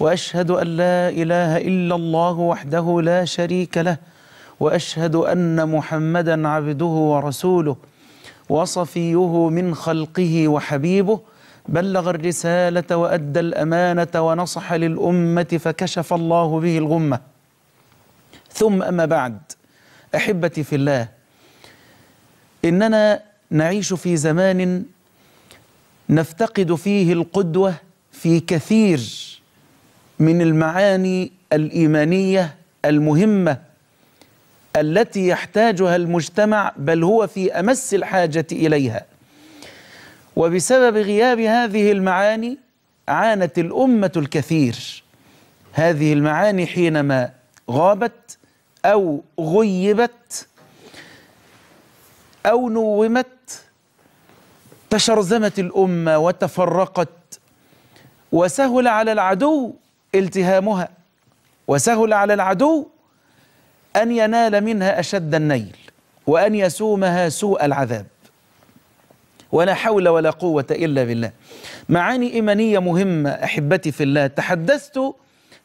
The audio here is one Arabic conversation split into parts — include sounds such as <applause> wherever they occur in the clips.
واشهد ان لا اله الا الله وحده لا شريك له واشهد ان محمدا عبده ورسوله وصفيه من خلقه وحبيبه بلغ الرساله وادى الامانه ونصح للامه فكشف الله به الغمه ثم اما بعد احبتي في الله اننا نعيش في زمان نفتقد فيه القدوه في كثير من المعاني الايمانيه المهمه التي يحتاجها المجتمع بل هو في امس الحاجه اليها وبسبب غياب هذه المعاني عانت الامه الكثير هذه المعاني حينما غابت او غيبت او نومت تشرزمت الامه وتفرقت وسهل على العدو التهامها وسهل على العدو أن ينال منها أشد النيل وأن يسومها سوء العذاب ولا حول ولا قوة إلا بالله معاني إيمانية مهمة أحبتي في الله تحدثت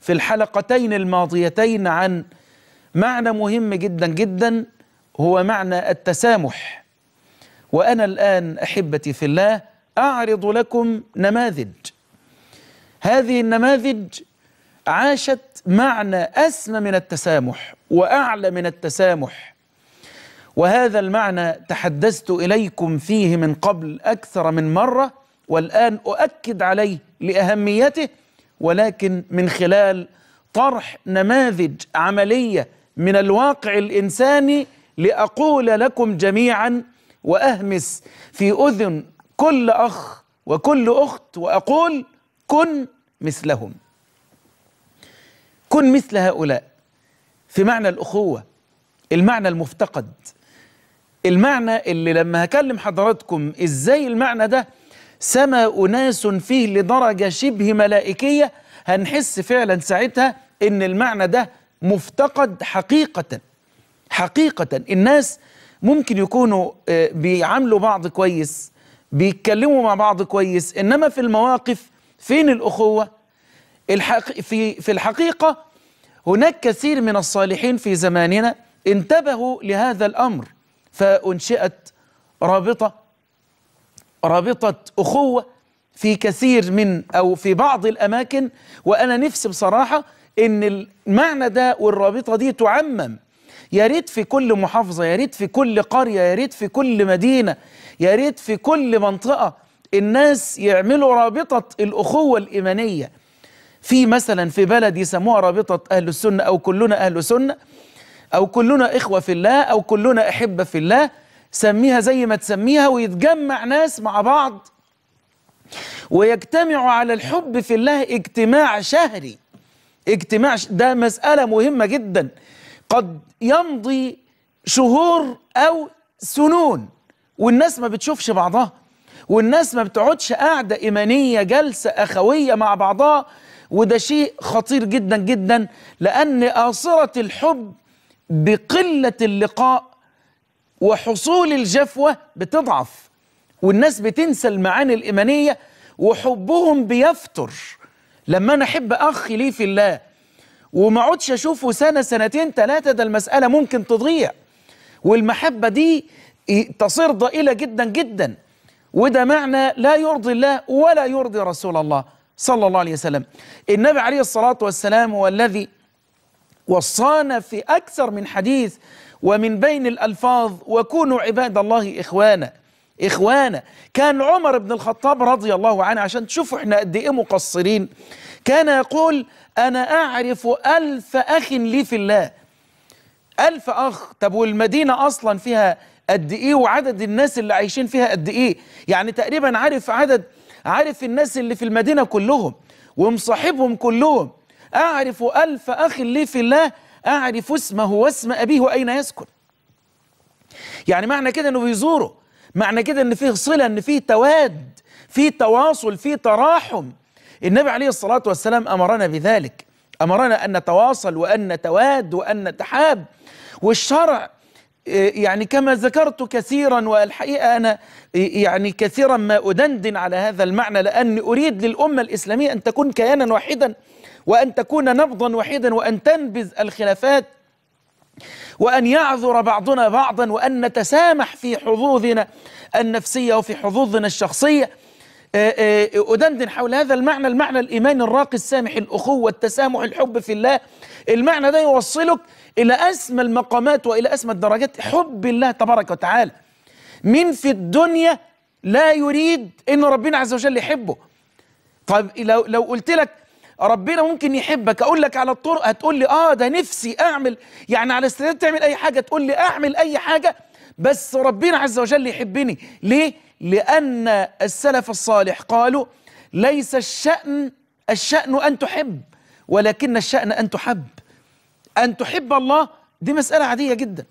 في الحلقتين الماضيتين عن معنى مهم جدا جدا هو معنى التسامح وأنا الآن أحبتي في الله أعرض لكم نماذج هذه النماذج عاشت معنى أسمى من التسامح وأعلى من التسامح وهذا المعنى تحدثت إليكم فيه من قبل أكثر من مرة والآن أؤكد عليه لأهميته ولكن من خلال طرح نماذج عملية من الواقع الإنساني لأقول لكم جميعا وأهمس في أذن كل أخ وكل أخت وأقول كن مثلهم كن مثل هؤلاء في معنى الأخوة المعنى المفتقد المعنى اللي لما هكلم حضراتكم إزاي المعنى ده سما أناس فيه لدرجة شبه ملائكية هنحس فعلا ساعتها إن المعنى ده مفتقد حقيقة حقيقة الناس ممكن يكونوا آه، بيعاملوا بعض كويس بيتكلموا مع بعض كويس إنما في المواقف فين الأخوة الحق في في الحقيقة هناك كثير من الصالحين في زماننا انتبهوا لهذا الأمر فأنشئت رابطة رابطة أخوة في كثير من أو في بعض الأماكن وأنا نفسي بصراحة إن المعنى ده والرابطة دي تعمم يا ريت في كل محافظة يا ريت في كل قرية يا ريت في كل مدينة يا ريت في كل منطقة الناس يعملوا رابطة الأخوة الإيمانية في مثلا في بلد يسموها رابطة أهل السنة أو كلنا أهل سنة أو كلنا إخوة في الله أو كلنا أحبة في الله سميها زي ما تسميها ويتجمع ناس مع بعض ويجتمعوا على الحب في الله اجتماع شهري اجتماع ده مسألة مهمة جدا قد يمضي شهور أو سنون والناس ما بتشوفش بعضها والناس ما بتقعدش قاعدة إيمانية جلسة أخوية مع بعضها وده شيء خطير جدا جدا لأن آثرة الحب بقلة اللقاء وحصول الجفوة بتضعف والناس بتنسى المعاني الإيمانية وحبهم بيفتر لما أنا أحب أخ لي في الله وما اقعدش أشوفه سنة سنتين ثلاثة ده المسألة ممكن تضيع والمحبة دي تصير ضئيلة جدا جدا وده معنى لا يرضي الله ولا يرضي رسول الله صلى الله عليه وسلم النبي عليه الصلاة والسلام هو الذي وصانا في أكثر من حديث ومن بين الألفاظ وكونوا عباد الله إخوانا إخوانا كان عمر بن الخطاب رضي الله عنه عشان تشوفوا إحنا قد إيه مقصرين كان يقول أنا أعرف ألف أخ لي في الله ألف أخ طب والمدينة أصلا فيها قد إيه وعدد الناس اللي عايشين فيها قد إيه يعني تقريبا عارف عدد عارف الناس اللي في المدينة كلهم ومصاحبهم كلهم أعرف ألف أخ لي في الله أعرف اسمه واسم أبيه وأين يسكن يعني معنى كده أنه بيزوره معنى كده أن فيه صلة أن فيه تواد فيه تواصل فيه تراحم النبي عليه الصلاة والسلام أمرنا بذلك أمرنا أن نتواصل وأن نتواد وأن نتحاب والشرع إيه، يعني كما ذكرت كثيرا والحقيقة أنا إيه، يعني كثيرا ما أدندن على هذا المعنى لأني أريد للأمة الإسلامية أن تكون كيانا واحدا وأن تكون نبضا واحدا وأن تنبذ الخلافات وأن يعذر بعضنا بعضا وأن نتسامح في حظوظنا النفسية وفي حظوظنا الشخصية إيه، أدندن حول هذا المعنى المعنى الإيمان الراقي السامح الأخوة التسامح الحب في الله المعنى ده يوصلك إلى أسمى المقامات وإلى أسمى الدرجات حب الله تبارك وتعالى مين في الدنيا لا يريد إن ربنا عز وجل يحبه طب لو, لو قلت لك ربنا ممكن يحبك أقول لك على الطرق هتقول لي آه ده نفسي أعمل يعني على استعداد تعمل أي حاجة تقول لي أعمل أي حاجة بس ربنا عز وجل يحبني ليه؟ لأن السلف الصالح قالوا ليس الشأن الشأن أن تحب ولكن الشأن أن تحب أن تحب الله دي مسألة عادية جدا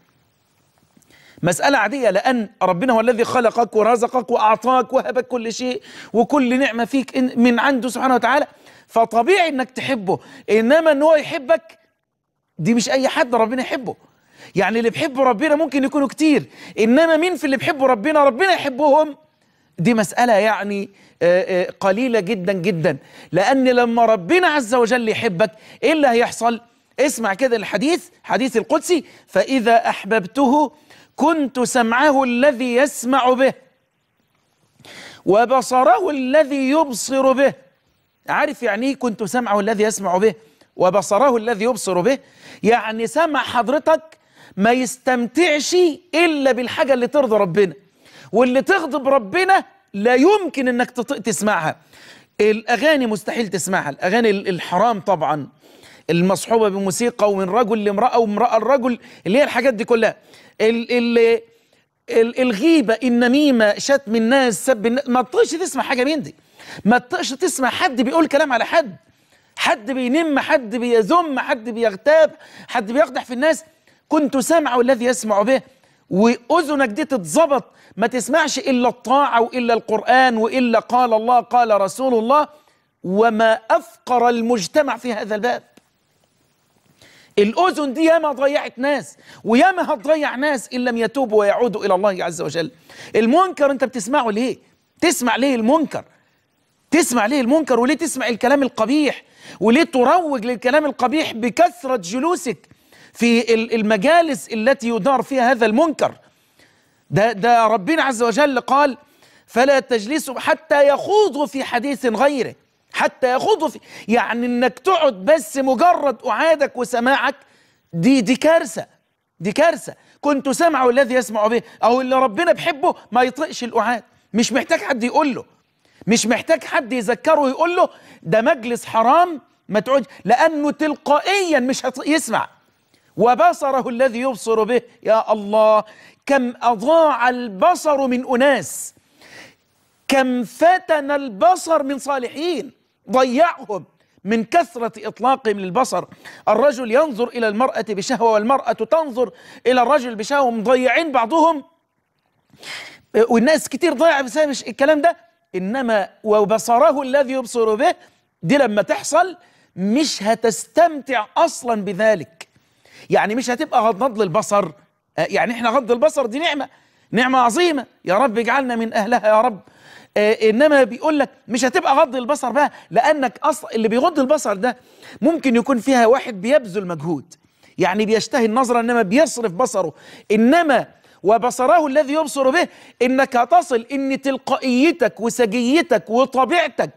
مسألة عادية لأن ربنا هو الذي خلقك ورزقك وأعطاك وهبك كل شيء وكل نعمة فيك من عنده سبحانه وتعالى فطبيعي إنك تحبه إنما إن هو يحبك دي مش أي حد ربنا يحبه يعني اللي بيحبوا ربنا ممكن يكونوا كتير إنما مين في اللي بيحبوا ربنا ربنا يحبهم دي مسألة يعني آه، آه، قليلة جدا جدا لأن لما ربنا عز وجل يحبك إيه اللي هيحصل؟ اسمع كده الحديث حديث القدسي فإذا أحببته كنت سمعه الذي يسمع به وبصره الذي يبصر به عارف يعني ايه كنت سمعه الذي يسمع به وبصره الذي يبصر به يعني سمع حضرتك ما يستمتعش الا بالحاجه اللي ترضى ربنا واللي تغضب ربنا لا يمكن انك تسمعها الاغاني مستحيل تسمعها الاغاني الحرام طبعا المصحوبه بموسيقى ومن رجل لامراه وامراه لرجل اللي هي الحاجات دي كلها ال ال ال الغيبه النميمه شتم الناس سب الناس ما تطيقش تسمع حاجه من دي ما تطيقش تسمع حد بيقول كلام على حد حد بينم حد بيذم حد بيغتاب حد بيقدح في الناس كنت سامع الذي يسمع به واذنك دي تتظبط ما تسمعش الا الطاعه والا القران والا قال الله قال رسول الله وما افقر المجتمع في هذا الباب الأذن دي ياما ضيعت ناس وياما هتضيع ناس إن لم يتوبوا ويعودوا إلى الله عز وجل المنكر أنت بتسمعه ليه؟ تسمع ليه المنكر؟ تسمع ليه المنكر وليه تسمع الكلام القبيح؟ وليه تروج للكلام القبيح بكثرة جلوسك في المجالس التي يدار فيها هذا المنكر ده, ده ربنا عز وجل قال فلا تجلسوا حتى يخوضوا في حديث غيره حتى يخوضوا في يعني انك تقعد بس مجرد اعادك وسماعك دي دي كارثه دي كارثه كنت سمعه الذي يسمع به او اللي ربنا بيحبه ما يطيقش الاعاد مش محتاج حد يقول له مش محتاج حد يذكره ويقول له ده مجلس حرام ما تقعدش لانه تلقائيا مش يسمع وبصره الذي يبصر به يا الله كم اضاع البصر من اناس كم فتن البصر من صالحين ضيعهم من كثرة إطلاقهم للبصر الرجل ينظر إلى المرأة بشهوة والمرأة تنظر إلى الرجل بشهوة مضيعين بعضهم والناس كتير ضايعة بسبب الكلام ده إنما وبصره الذي يبصر به دي لما تحصل مش هتستمتع أصلا بذلك يعني مش هتبقى غض للبصر آه، يعني احنا غض البصر دي نعمة نعمة عظيمة يا رب اجعلنا من أهلها يا رب آه، انما بيقول لك مش هتبقى غض البصر بقى لانك اصلا اللي بيغض البصر ده ممكن يكون فيها واحد بيبذل مجهود يعني بيشتهي النظره انما بيصرف بصره انما وبصره الذي يبصر به انك تصل ان تلقائيتك وسجيتك وطبيعتك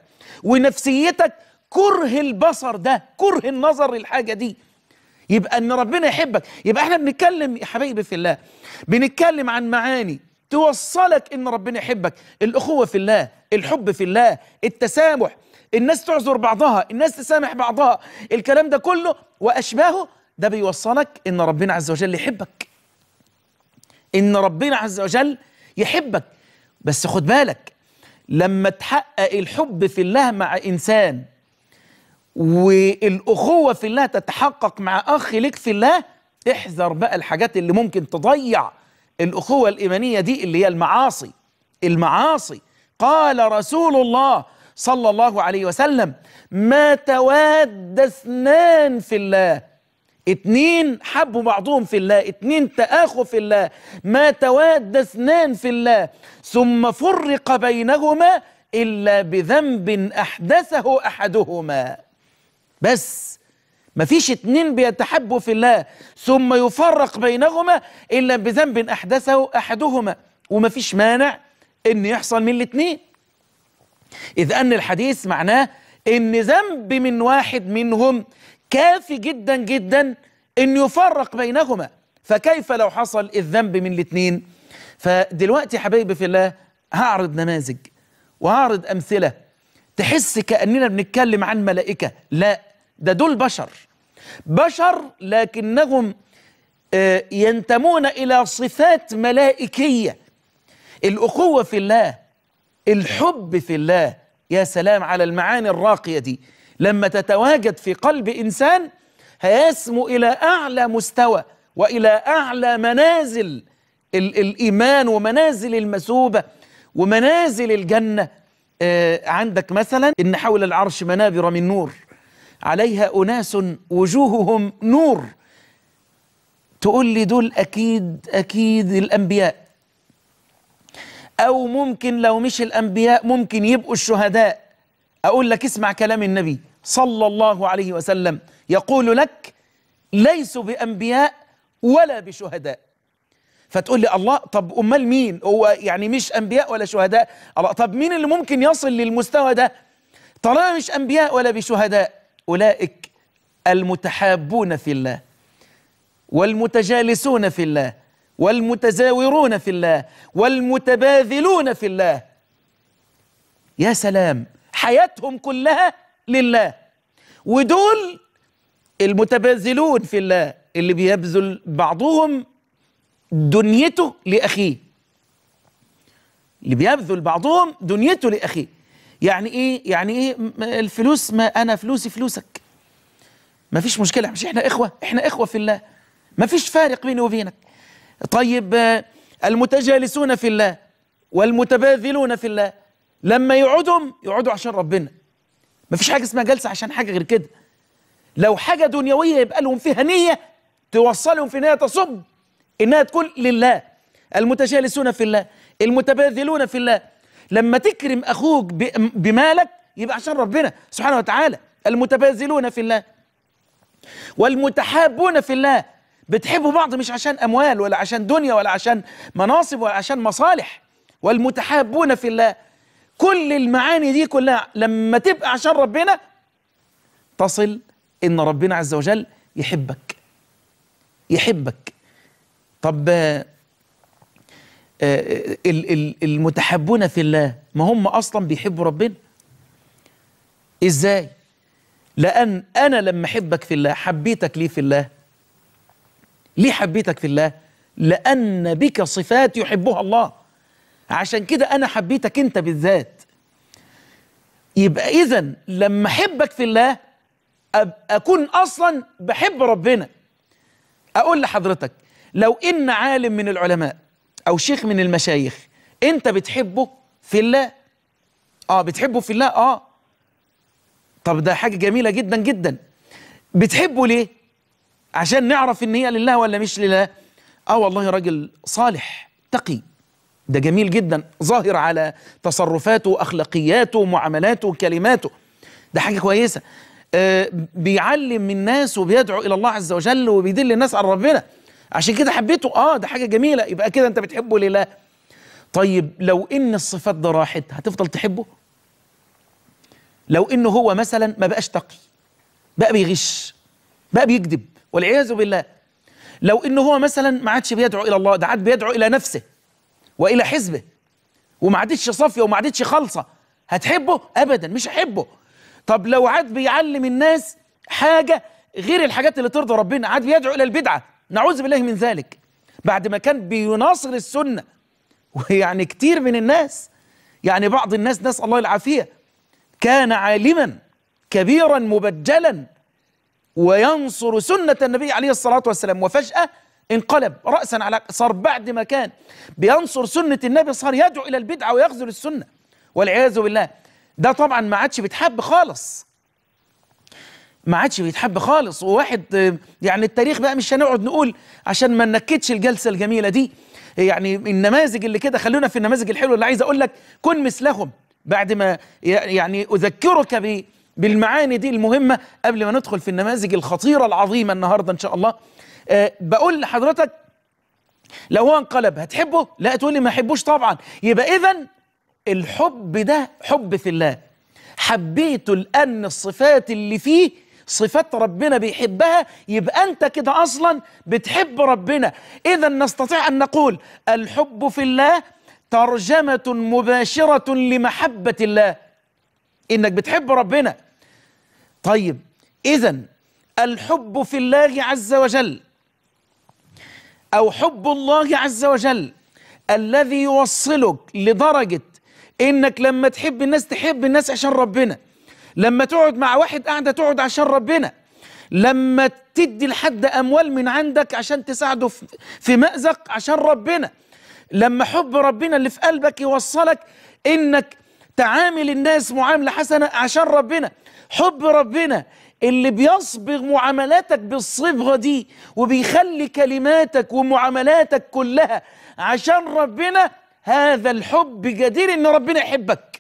ونفسيتك كره البصر ده كره النظر للحاجه دي يبقى ان ربنا يحبك يبقى احنا بنتكلم يا حبيبي في الله بنتكلم عن معاني توصلك ان ربنا يحبك الاخوه في الله الحب في الله التسامح الناس تعذر بعضها الناس تسامح بعضها الكلام ده كله واشباهه ده بيوصلك ان ربنا عز وجل يحبك ان ربنا عز وجل يحبك بس خد بالك لما تحقق الحب في الله مع انسان والاخوه في الله تتحقق مع اخ ليك في الله احذر بقى الحاجات اللي ممكن تضيع الأخوة الإيمانية دي اللي هي المعاصي المعاصي قال رسول الله صلى الله عليه وسلم ما تواد اثنان في الله اتنين حبوا بعضهم في الله اتنين تآخوا في الله ما تواد اثنان في الله ثم فرق بينهما إلا بذنب أحدثه أحدهما بس مفيش اتنين بيتحبوا في الله ثم يفرق بينهما إلا بذنب أحدثه أحدهما ومفيش مانع إن يحصل من الاتنين إذ أن الحديث معناه إن ذنب من واحد منهم كافي جدا جدا إن يفرق بينهما فكيف لو حصل الذنب من الاتنين فدلوقتي حبايبي في الله هعرض نماذج وهعرض أمثلة تحس كأننا بنتكلم عن ملائكة لا ده دول بشر بشر لكنهم آه، ينتمون إلى صفات ملائكية الأخوة في الله الحب في الله يا سلام على المعاني الراقية دي لما تتواجد في قلب إنسان هيسمو إلى أعلى مستوى وإلى أعلى منازل الإيمان ومنازل المثوبة ومنازل الجنة آه، عندك مثلا إن حول العرش منابر من نور عليها أناس وجوههم نور تقول لي دول أكيد أكيد الأنبياء أو ممكن لو مش الأنبياء ممكن يبقوا الشهداء أقول لك اسمع كلام النبي صلى الله عليه وسلم يقول لك ليسوا بأنبياء ولا بشهداء فتقول لي الله طب امال مين هو يعني مش انبياء ولا شهداء الله طب مين اللي ممكن يصل للمستوى ده طالما مش انبياء ولا بشهداء أولئك المتحابون في الله والمتجالسون في الله والمتزاورون في الله والمتباذلون في الله يا سلام حياتهم كلها لله ودول المتباذلون في الله اللي بيبذل بعضهم دنيته لأخيه اللي بيبذل بعضهم دنيته لأخيه يعني ايه يعني ايه الفلوس ما انا فلوسي فلوسك ما فيش مشكله مش احنا اخوه احنا اخوه في الله ما فيش فارق بيني وبينك طيب المتجالسون في الله والمتباذلون في الله لما يقعدهم يقعدوا عشان ربنا ما فيش حاجه اسمها جلسه عشان حاجه غير كده لو حاجه دنيويه يبقى لهم فيها نيه توصلهم في نيه تصب انها تكون لله المتجالسون في الله المتباذلون في الله لما تكرم اخوك بمالك يبقى عشان ربنا سبحانه وتعالى المتبازلون في الله والمتحابون في الله بتحبوا بعض مش عشان اموال ولا عشان دنيا ولا عشان مناصب ولا عشان مصالح والمتحابون في الله كل المعاني دي كلها لما تبقى عشان ربنا تصل ان ربنا عز وجل يحبك يحبك طب آه، المتحبون في الله ما هم أصلا بيحبوا ربنا إزاي لأن أنا لما أحبك في الله حبيتك ليه في الله ليه حبيتك في الله لأن بك صفات يحبها الله عشان كده أنا حبيتك أنت بالذات يبقى إذا لما أحبك في الله أكون أصلا بحب ربنا أقول لحضرتك لو إن عالم من العلماء أو شيخ من المشايخ أنت بتحبه في الله آه بتحبه في الله آه طب ده حاجة جميلة جدا جدا بتحبه ليه عشان نعرف إن هي لله ولا مش لله آه والله راجل صالح تقي ده جميل جدا ظاهر على تصرفاته واخلاقياته ومعاملاته وكلماته ده حاجة كويسة آه بيعلم الناس وبيدعو إلى الله عز وجل وبيدل الناس على ربنا عشان كده حبيته اه ده حاجه جميله يبقى كده انت بتحبه لله طيب لو ان الصفات ده راحت هتفضل تحبه لو انه هو مثلا ما بقاش تقي بقى بيغش بقى بيكذب والعياذ بالله لو انه هو مثلا ما عادش بيدعو الى الله ده عاد بيدعو الى نفسه والى حزبه وما عادتش صافيه وما عادتش خالصه هتحبه ابدا مش هحبه طب لو عاد بيعلم الناس حاجه غير الحاجات اللي ترضي ربنا عاد بيدعو الى البدعه نعوذ بالله من ذلك بعد ما كان بيناصر السنة ويعني كتير من الناس يعني بعض الناس نسأل الله العافية كان عالما كبيرا مبجلا وينصر سنة النبي عليه الصلاة والسلام وفجأة انقلب رأسا على صار بعد ما كان بينصر سنة النبي صار يدعو إلى البدعة ويغزل السنة والعياذ بالله ده طبعا ما عادش بيتحب خالص ما عادش بيتحب خالص وواحد يعني التاريخ بقى مش هنقعد نقول عشان ما ننكدش الجلسه الجميله دي يعني النماذج اللي كده خلونا في النماذج الحلوه اللي عايز اقول لك كن مثلهم بعد ما يعني اذكرك ب بالمعاني دي المهمه قبل ما ندخل في النماذج الخطيره العظيمه النهارده ان شاء الله أه بقول لحضرتك لو هو انقلب هتحبه لا تقول لي ما احبوش طبعا يبقى اذا الحب ده حب في الله حبيته لان الصفات اللي فيه صفات ربنا بيحبها يبقى أنت كده أصلا بتحب ربنا إذا نستطيع أن نقول الحب في الله ترجمة مباشرة لمحبة الله إنك بتحب ربنا طيب إذا الحب في الله عز وجل أو حب الله عز وجل الذي يوصلك لدرجة إنك لما تحب الناس تحب الناس عشان ربنا لما تقعد مع واحد قاعدة تقعد عشان ربنا لما تدي لحد أموال من عندك عشان تساعده في مأزق عشان ربنا لما حب ربنا اللي في قلبك يوصلك إنك تعامل الناس معاملة حسنة عشان ربنا حب ربنا اللي بيصبغ معاملاتك بالصبغة دي وبيخلي كلماتك ومعاملاتك كلها عشان ربنا هذا الحب جدير ان ربنا يحبك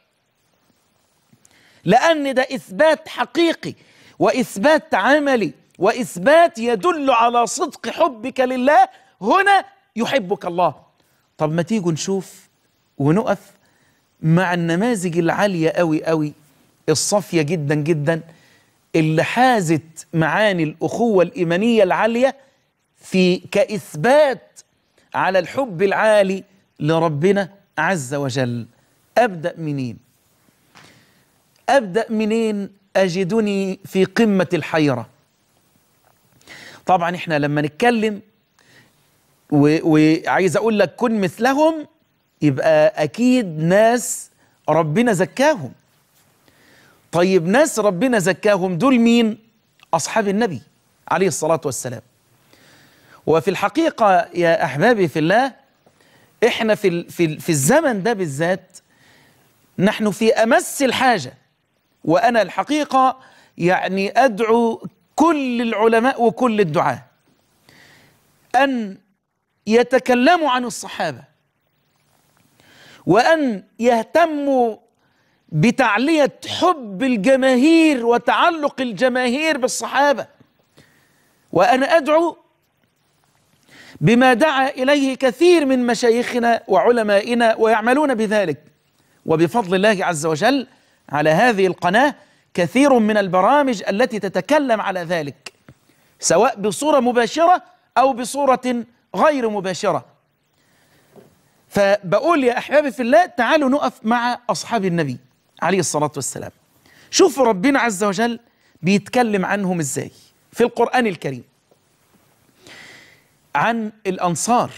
لأن ده إثبات حقيقي وإثبات عملي وإثبات يدل على صدق حبك لله هنا يحبك الله طب ما تيجوا نشوف ونقف مع النماذج العالية قوي قوي الصافية جدا جدا اللي حازت معاني الأخوة الإيمانية العالية في كإثبات على الحب العالي لربنا عز وجل أبدأ منين أبدأ منين أجدني في قمة الحيرة طبعا إحنا لما نتكلم وعايز أقول لك كن مثلهم يبقى أكيد ناس ربنا زكاهم طيب ناس ربنا زكاهم دول مين أصحاب النبي عليه الصلاة والسلام وفي الحقيقة يا أحبابي في الله إحنا في, في, في الزمن ده بالذات نحن في أمس الحاجة وأنا الحقيقة يعني أدعو كل العلماء وكل الدعاة أن يتكلموا عن الصحابة وأن يهتموا بتعلية حب الجماهير وتعلق الجماهير بالصحابة وأنا أدعو بما دعا إليه كثير من مشايخنا وعلمائنا ويعملون بذلك وبفضل الله عز وجل على هذه القناة كثير من البرامج التي تتكلم على ذلك سواء بصورة مباشرة أو بصورة غير مباشرة فبقول يا أحبابي في الله تعالوا نقف مع أصحاب النبي عليه الصلاة والسلام شوفوا ربنا عز وجل بيتكلم عنهم إزاي في القرآن الكريم عن الأنصار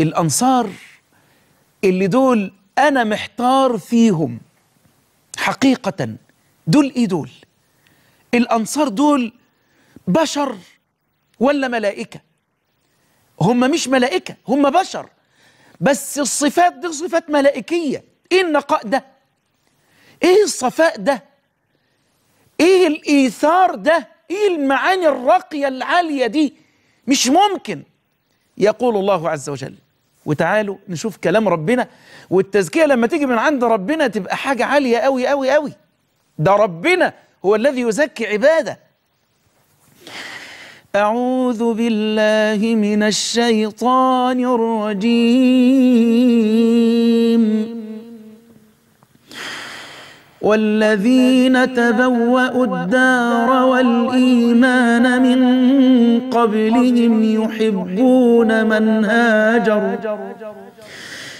الأنصار اللي دول أنا محتار فيهم حقيقة دول إيه دول الأنصار دول بشر ولا ملائكة هم مش ملائكة هم بشر بس الصفات دي صفات ملائكية إيه النقاء ده إيه الصفاء ده إيه الإيثار ده إيه المعاني الراقية العالية دي مش ممكن يقول الله عز وجل وتعالوا نشوف كلام ربنا والتزكية لما تيجي من عند ربنا تبقى حاجة عالية قوي قوي قوي ده ربنا هو الذي يزكي عباده أعوذ بالله من الشيطان الرجيم والذين تبوأوا الدار والإيمان من قبلهم يحبون من هاجر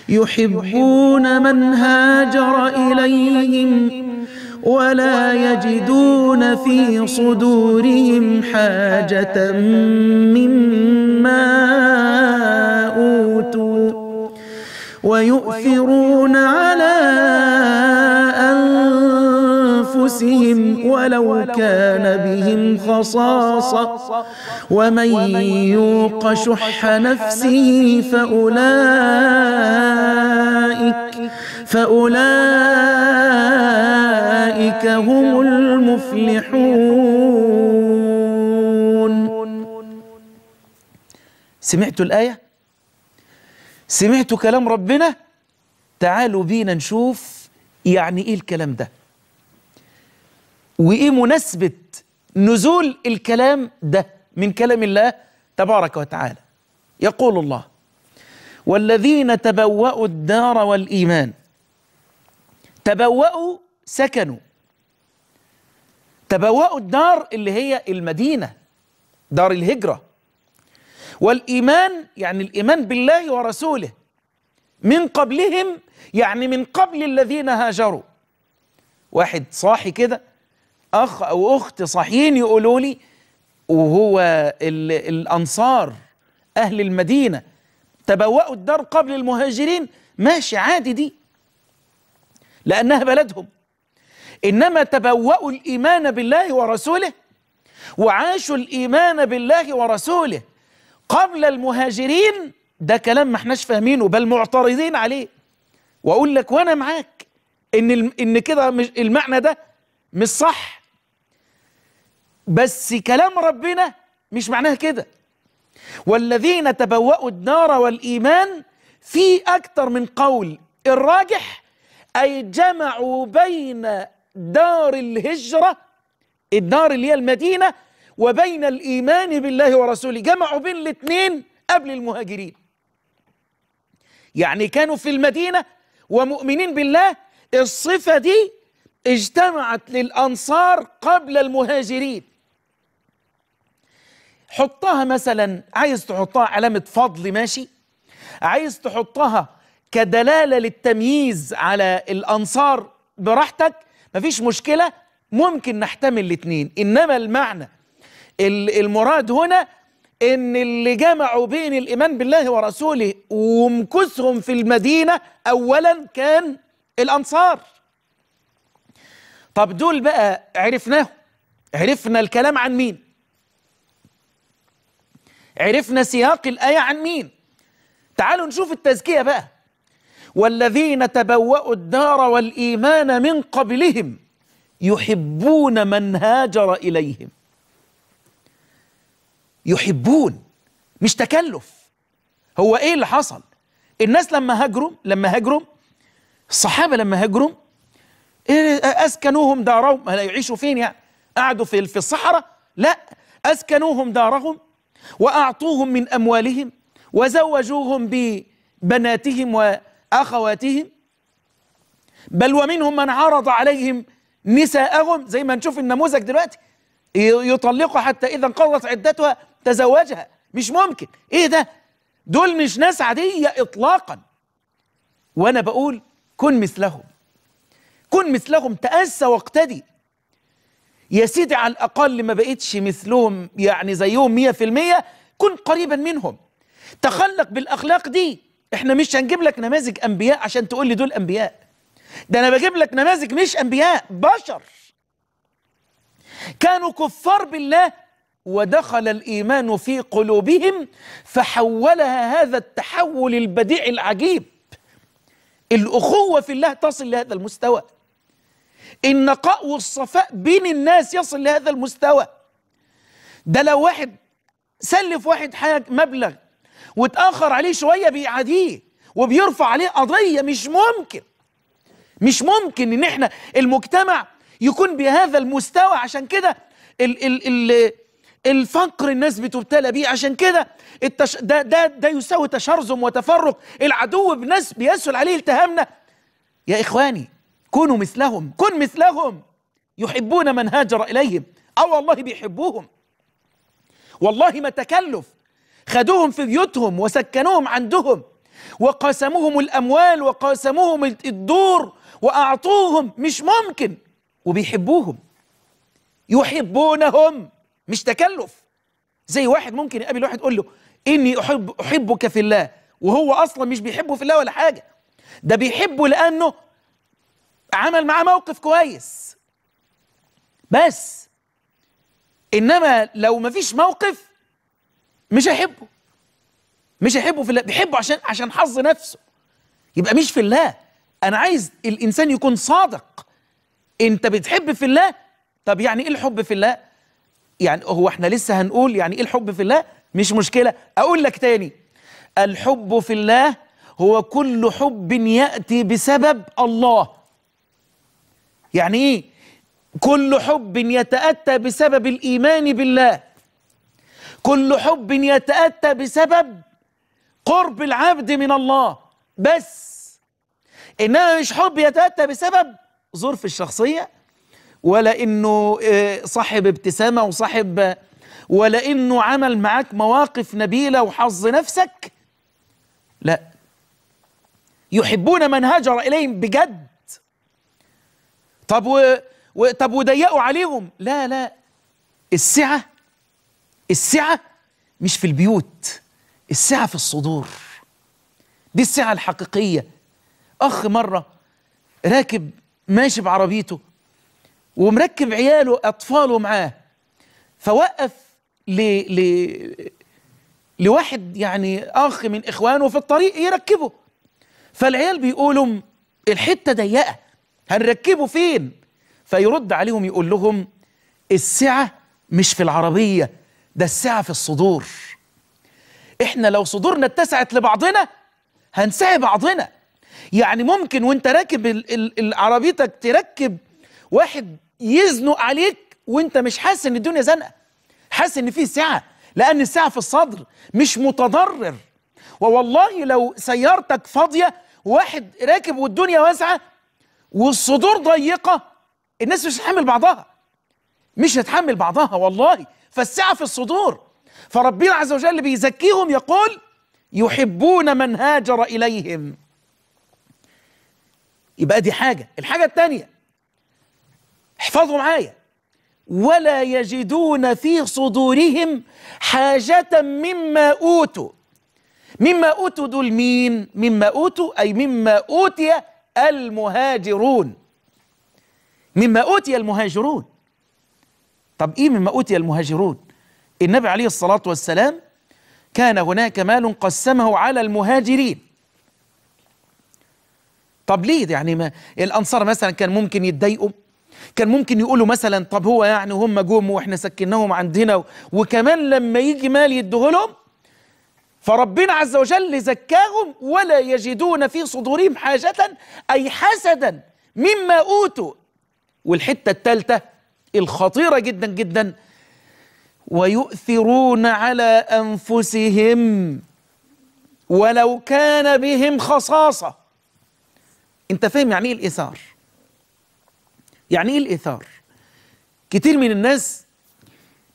يحبون من هاجر إليهم ولا يجدون في صدورهم حاجة مما أوتوا ويؤثرون على أنفسهم ولو كان بهم خصاصة ومن يوق شح نفسه فأولئك فأولئك هم المفلحون سمعتوا الآية؟ سمعتوا كلام ربنا؟ تعالوا بينا نشوف يعني ايه الكلام ده وايه مناسبه نزول الكلام ده من كلام الله تبارك وتعالى يقول الله والذين تبوأوا الدار والإيمان تبوأوا سكنوا تبوأوا الدار اللي هي المدينة دار الهجرة والإيمان يعني الإيمان بالله ورسوله من قبلهم يعني من قبل الذين هاجروا واحد صاحي كده اخ او اخت صحيين يقولوا لي وهو الانصار اهل المدينه تبوأوا الدار قبل المهاجرين ماشي عادي دي لانها بلدهم انما تبوأوا الايمان بالله ورسوله وعاشوا الايمان بالله ورسوله قبل المهاجرين ده كلام ما احناش فاهمينه بل معترضين عليه واقول لك وانا معاك ان ان كده المعنى ده مش صح بس كلام ربنا مش معناه كده والذين تبوأوا النار والإيمان في أكتر من قول الراجح أي جمعوا بين دار الهجرة الدار اللي هي المدينة وبين الإيمان بالله ورسوله جمعوا بين الاثنين قبل المهاجرين يعني كانوا في المدينة ومؤمنين بالله الصفة دي اجتمعت للأنصار قبل المهاجرين حطها مثلا عايز تحطها علامة فضل ماشي عايز تحطها كدلالة للتمييز على الأنصار براحتك مفيش مشكلة ممكن نحتمل الاتنين إنما المعنى المراد هنا ان اللي جمعوا بين الايمان بالله ورسوله ومكسهم في المدينه اولا كان الانصار طب دول بقى عرفناهم عرفنا الكلام عن مين عرفنا سياق الآية عن مين تعالوا نشوف التزكية بقى والذين تبوأوا الدار والإيمان من قبلهم يحبون من هاجر إليهم يحبون مش تكلف هو ايه اللي حصل الناس لما هاجروا لما هاجروا الصحابه لما هاجروا اسكنوهم دارهم هل يعيشوا فين يعني قعدوا في في الصحراء لا اسكنوهم دارهم وأعطوهم من أموالهم وزوجوهم ببناتهم وأخواتهم بل ومنهم من عرض عليهم نساءهم زي ما نشوف النموذج دلوقتي يطلقها حتى إذا انقضت عدتها تزوجها مش ممكن إيه ده دول مش ناس عادية إطلاقا وأنا بقول كن مثلهم كن مثلهم تأسى واقتدي يا سيدي على الأقل ما بقتش مثلهم يعني زيهم مية في المية كن قريبا منهم تخلق بالأخلاق دي احنا مش هنجيب لك نماذج أنبياء عشان تقول لي دول أنبياء ده أنا بجيب لك نماذج مش أنبياء بشر كانوا كفار بالله ودخل الإيمان في قلوبهم فحولها هذا التحول البديع العجيب الأخوة في الله تصل لهذا المستوى النقاء والصفاء بين الناس يصل لهذا المستوى ده لو واحد سلف واحد حاجة مبلغ واتأخر عليه شوية بيعاديه وبيرفع عليه قضية مش ممكن مش ممكن ان احنا المجتمع يكون بهذا المستوى عشان كده ال ال ال الفقر الناس بتبتلى بيه عشان كده التش... ده, ده ده يساوي تشرذم وتفرق العدو بناس بيسهل عليه التهامنا يا اخواني كونوا مثلهم كن مثلهم يحبون من هاجر إليهم أو والله بيحبوهم والله ما تكلف خدوهم في بيوتهم وسكنوهم عندهم وقاسموهم الأموال وقاسموهم الدور وأعطوهم مش ممكن وبيحبوهم يحبونهم مش تكلف زي واحد ممكن يقابل واحد يقول له إني أحب أحبك في الله وهو أصلا مش بيحبه في الله ولا حاجة ده بيحبه لأنه عمل معاه موقف كويس بس انما لو مفيش موقف مش هيحبه مش هيحبه في الله بيحبه عشان عشان حظ نفسه يبقى مش في الله انا عايز الانسان يكون صادق انت بتحب في الله طب يعني ايه الحب في الله يعني هو احنا لسه هنقول يعني ايه الحب في الله مش مشكله اقول لك تاني الحب في الله هو كل حب ياتي بسبب الله يعني ايه كل حب يتأتى بسبب الإيمان بالله كل حب يتأتى بسبب قرب العبد من الله بس انما مش حب يتأتى بسبب ظرف الشخصية ولا إنه آه، صاحب ابتسامة وصاحب ولا إنه عمل معاك مواقف نبيلة وحظ نفسك لا يحبون من هاجر إليهم بجد طب و... و... طب وضيقوا عليهم لا لا السعة السعة مش في البيوت السعة في الصدور دي السعة الحقيقية أخ مرة راكب ماشي بعربيته ومركب عياله أطفاله معاه فوقف ل... ل... لواحد يعني أخ من إخوانه في الطريق يركبه فالعيال بيقولوا الحتة ضيقة هنركبه فين فيرد عليهم يقول لهم السعة مش في العربية ده السعة في الصدور احنا لو صدورنا اتسعت لبعضنا هنسعي بعضنا يعني ممكن وانت راكب عربيتك تركب واحد يزنق عليك وانت مش حاسس ان الدنيا زنقه حاسس ان في سعه لان السعه في الصدر مش متضرر ووالله لو سيارتك فاضيه واحد راكب والدنيا واسعه والصدور ضيقه الناس مش هتحمل بعضها مش هتحمل بعضها والله فالسعه في الصدور فربنا عز وجل بيزكيهم يقول يحبون من هاجر اليهم يبقى دي حاجه الحاجه الثانيه احفظوا معايا ولا يجدون في صدورهم حاجه مما اوتوا مما اوتوا دول مين مما اوتوا اي مما اوتي المهاجرون مما أوتي المهاجرون طب إيه مما أوتي المهاجرون النبي عليه الصلاة والسلام كان هناك مال قسمه على المهاجرين طب ليه يعني ما الأنصار مثلا كان ممكن يتضايقوا كان ممكن يقولوا مثلا طب هو يعني هم جم واحنا سكناهم عندنا وكمان لما يجي مال يديه لهم فربنا عز وجل زكاهم ولا يجدون في صدورهم حاجة أي حسدا مما أوتوا والحتة الثالثة الخطيرة جدا جدا ويؤثرون على أنفسهم ولو كان بهم خصاصة أنت فاهم يعني إيه الإثار يعني إيه الإثار كتير من الناس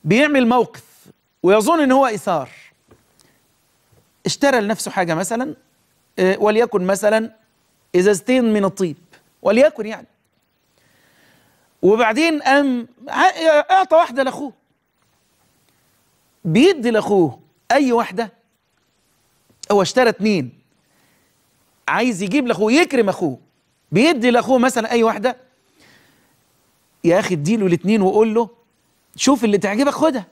بيعمل موقف ويظن إن هو إثار اشترى لنفسه حاجة مثلا آه، وليكن مثلا إزازتين من الطيب وليكن يعني وبعدين قام أعطى واحدة لأخوه بيدي لأخوه أي واحدة هو اشترى اتنين عايز يجيب لأخوه يكرم أخوه بيدي لأخوه مثلا أي واحدة يا أخي اديله الاتنين وقول له شوف اللي تعجبك خدها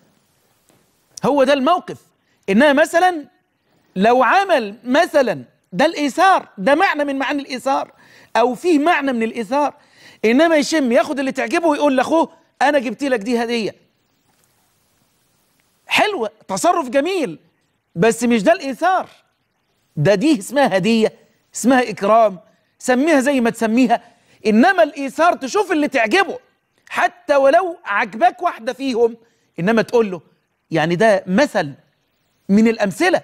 هو ده الموقف إنها مثلا لو عمل مثلا ده الايثار ده معنى من معاني الايثار او فيه معنى من الايثار انما يشم ياخد اللي تعجبه ويقول لاخوه انا جبت لك دي هديه حلوه تصرف جميل بس مش ده الايثار ده دي اسمها هديه اسمها اكرام سميها زي ما تسميها انما الايثار تشوف اللي تعجبه حتى ولو عجبك واحده فيهم انما تقول له يعني ده مثل من الامثله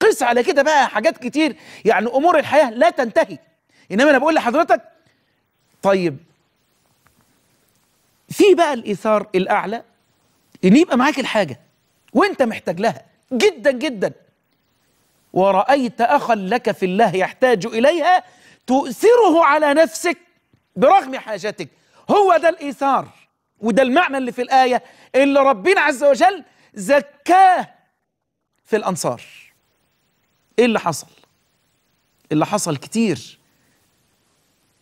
قس على كده بقى حاجات كتير يعني امور الحياه لا تنتهي انما انا بقول لحضرتك طيب في بقى الايثار الاعلى ان يبقى معاك الحاجه وانت محتاج لها جدا جدا ورأيت أخا لك في الله يحتاج إليها تؤثره على نفسك برغم حاجتك هو ده الإيثار وده المعنى اللي في الآية اللي ربنا عز وجل زكاه في الأنصار ايه اللي حصل اللي حصل كتير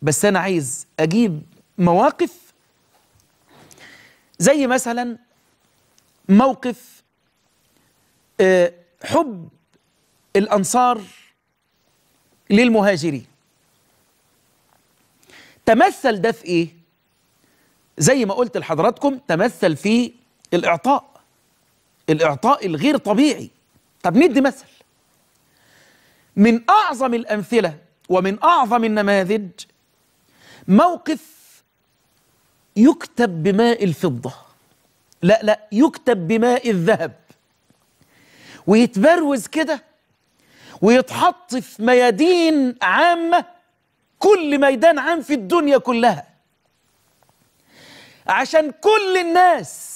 بس انا عايز اجيب مواقف زي مثلا موقف آه، حب الانصار للمهاجرين تمثل ده في ايه زي ما قلت لحضراتكم تمثل في الاعطاء الاعطاء الغير طبيعي طب ندي مثل من أعظم الأمثلة ومن أعظم النماذج موقف يكتب بماء الفضة لا لا يكتب بماء الذهب ويتبروز كده ويتحط في ميادين عامة كل ميدان عام في الدنيا كلها عشان كل الناس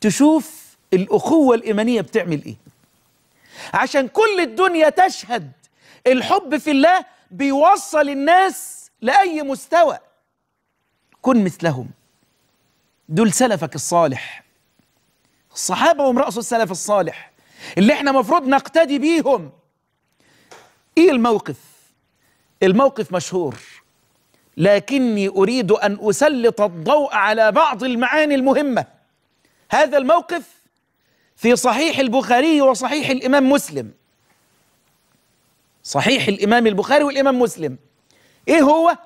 تشوف الأخوة الإيمانية بتعمل إيه عشان كل الدنيا تشهد الحب في الله بيوصل الناس لأي مستوى كن مثلهم دول سلفك الصالح الصحابة هم رأس السلف الصالح اللي احنا مفروض نقتدي بيهم ايه الموقف الموقف مشهور لكني أريد أن أسلط الضوء على بعض المعاني المهمة هذا الموقف في صحيح البخاري وصحيح الإمام مسلم صحيح الإمام البخاري والإمام مسلم إيه هو؟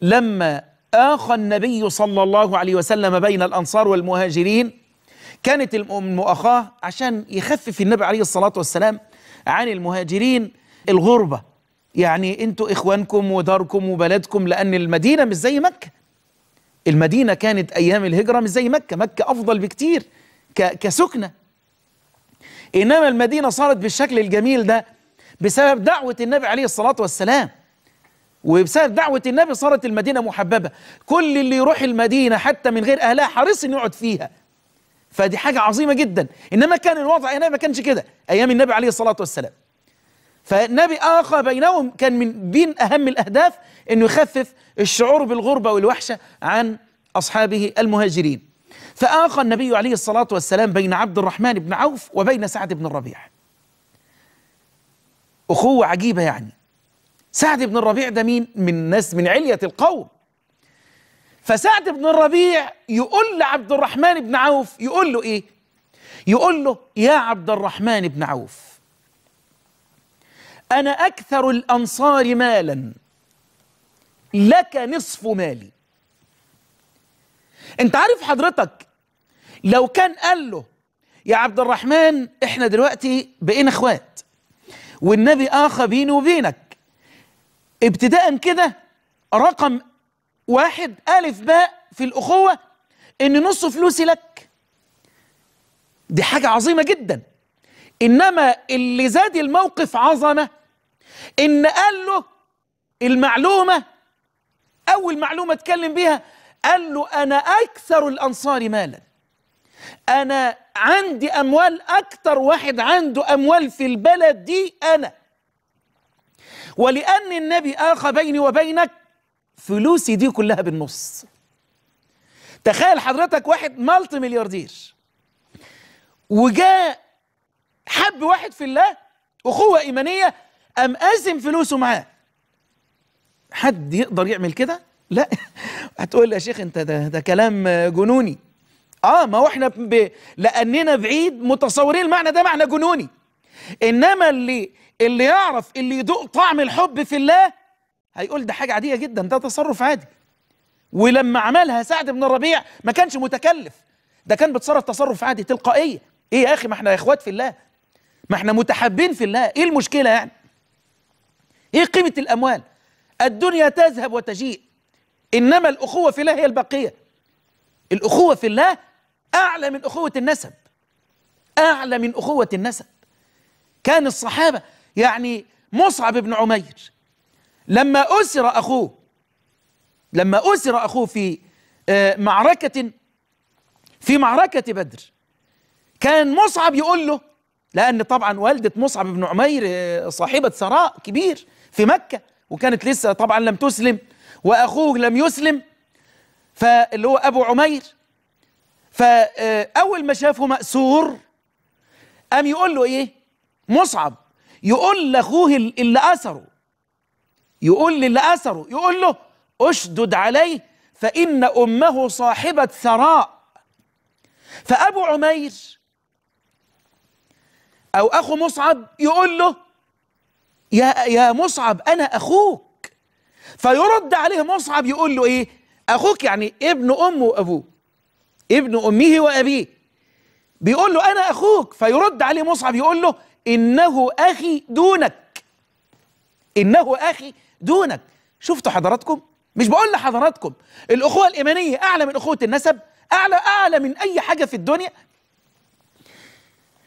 لما آخى النبي صلى الله عليه وسلم بين الأنصار والمهاجرين كانت المؤاخاة عشان يخفف النبي عليه الصلاة والسلام عن المهاجرين الغربة يعني انتوا إخوانكم وداركم وبلدكم لأن المدينة مش زي مكة المدينة كانت أيام الهجرة مش زي مكة مكة أفضل بكتير كسكنة إنما المدينة صارت بالشكل الجميل ده بسبب دعوة النبي عليه الصلاة والسلام وبسبب دعوة النبي صارت المدينة محببة كل اللي يروح المدينة حتى من غير أهلها حريص إنه يقعد فيها فدي حاجة عظيمة جدا إنما كان الوضع هنا ما كانش كده أيام النبي عليه الصلاة والسلام فالنبي آخى بينهم كان من بين أهم الأهداف إنه يخفف الشعور بالغربة والوحشة عن أصحابه المهاجرين فآخى النبي عليه الصلاة والسلام بين عبد الرحمن بن عوف وبين سعد بن الربيع أخوة عجيبة يعني سعد بن الربيع ده مين من ناس من علية القوم فسعد بن الربيع يقول لعبد الرحمن بن عوف يقول له ايه يقول له يا عبد الرحمن بن عوف انا اكثر الانصار مالا لك نصف مالي انت عارف حضرتك لو كان قال له يا عبد الرحمن احنا دلوقتي بقينا اخوات والنبي اخى بيني وبينك ابتداء كده رقم واحد الف باء في الاخوه ان نص فلوسي لك دي حاجه عظيمه جدا انما اللي زاد الموقف عظمه ان قال له المعلومه اول معلومه اتكلم بيها قال له انا اكثر الانصار مالا انا عندي اموال اكتر واحد عنده اموال في البلد دي انا ولان النبي اخى بيني وبينك فلوسي دي كلها بالنص تخيل حضرتك واحد مالتي ملياردير وجاء حب واحد في الله اخوه ايمانيه قام قاسم فلوسه معاه حد يقدر يعمل كده لا <laughs> هتقول لي يا شيخ انت ده, ده كلام جنوني اه ما هو احنا ب... لاننا بعيد متصورين المعنى ده معنى جنوني انما اللي اللي يعرف اللي يدوق طعم الحب في الله هيقول ده حاجه عاديه جدا ده تصرف عادي ولما عملها سعد بن الربيع ما كانش متكلف ده كان بيتصرف تصرف عادي تلقائيه ايه يا اخي ما احنا اخوات في الله ما احنا متحابين في الله ايه المشكله يعني ايه قيمه الاموال الدنيا تذهب وتجيء انما الاخوه في الله هي الباقيه الاخوه في الله أعلى من أخوة النسب أعلى من أخوة النسب كان الصحابة يعني مصعب بن عمير لما أسر أخوه لما أسر أخوه في آه، معركة في معركة بدر كان مصعب يقول له لأن طبعا والدة مصعب بن عمير آه، صاحبة ثراء كبير في مكة وكانت لسه طبعا لم تسلم وأخوه لم يسلم فاللي هو أبو عمير فأول ما شافه مأسور قام يقول له إيه مصعب يقول لأخوه اللي أسره يقول للي أسره يقول له أشدد عليه فإن أمه صاحبة ثراء فأبو عمير أو أخو مصعب يقول له يا يا مصعب أنا أخوك فيرد عليه مصعب يقول له إيه أخوك يعني ابن أمه وأبوه ابن أمه وأبيه بيقول له أنا أخوك فيرد عليه مصعب يقول له إنه أخي دونك إنه أخي دونك شفتوا حضراتكم مش بقول لحضراتكم الأخوة الإيمانية أعلى من أخوة النسب أعلى أعلى من أي حاجة في الدنيا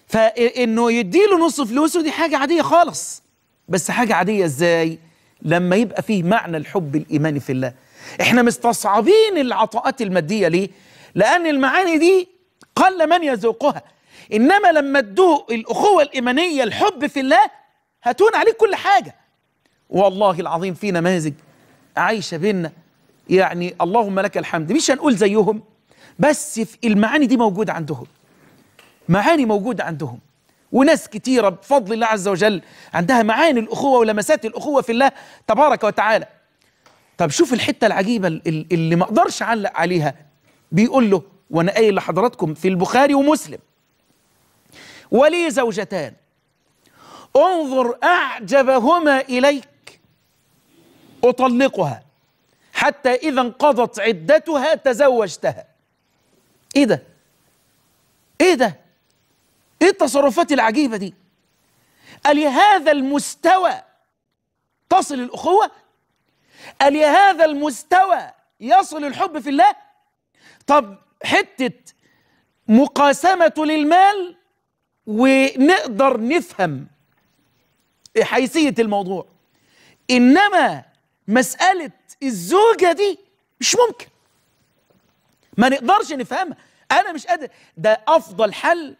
فإنه يديله نص فلوسه دي حاجة عادية خالص بس حاجة عادية إزاي لما يبقى فيه معنى الحب الإيماني في الله احنا مستصعبين العطاءات المادية ليه لأن المعاني دي قل من يذوقها إنما لما تدوق الأخوة الإيمانية الحب في الله هتون عليك كل حاجة والله العظيم في نماذج عايشة بينا يعني اللهم لك الحمد مش هنقول زيهم بس في المعاني دي موجودة عندهم معاني موجودة عندهم وناس كتيرة بفضل الله عز وجل عندها معاني الأخوة ولمسات الأخوة في الله تبارك وتعالى طب شوف الحتة العجيبة اللي ما اقدرش اعلق عليها بيقول له وانا قايل لحضراتكم في البخاري ومسلم ولي زوجتان انظر اعجبهما اليك اطلقها حتى اذا انقضت عدتها تزوجتها ايه ده ايه ده ايه التصرفات العجيبه دي هذا المستوى تصل الاخوه هذا المستوى يصل الحب في الله طب حتة مقاسمة للمال ونقدر نفهم حيثية الموضوع إنما مسألة الزوجة دي مش ممكن ما نقدرش نفهمها أنا مش قادر ده أفضل حل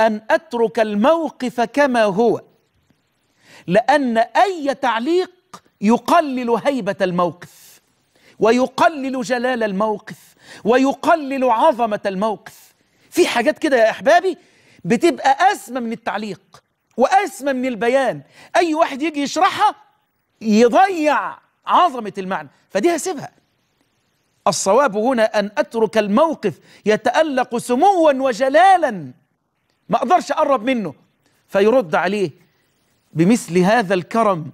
أن أترك الموقف كما هو لأن أي تعليق يقلل هيبة الموقف ويقلل جلال الموقف ويقلل عظمة الموقف في حاجات كده يا أحبابي بتبقى أسمى من التعليق وأسمى من البيان أي واحد يجي يشرحها يضيع عظمة المعنى فدي هسيبها الصواب هنا أن أترك الموقف يتألق سموا وجلالا ما أقدرش أقرب منه فيرد عليه بمثل هذا الكرم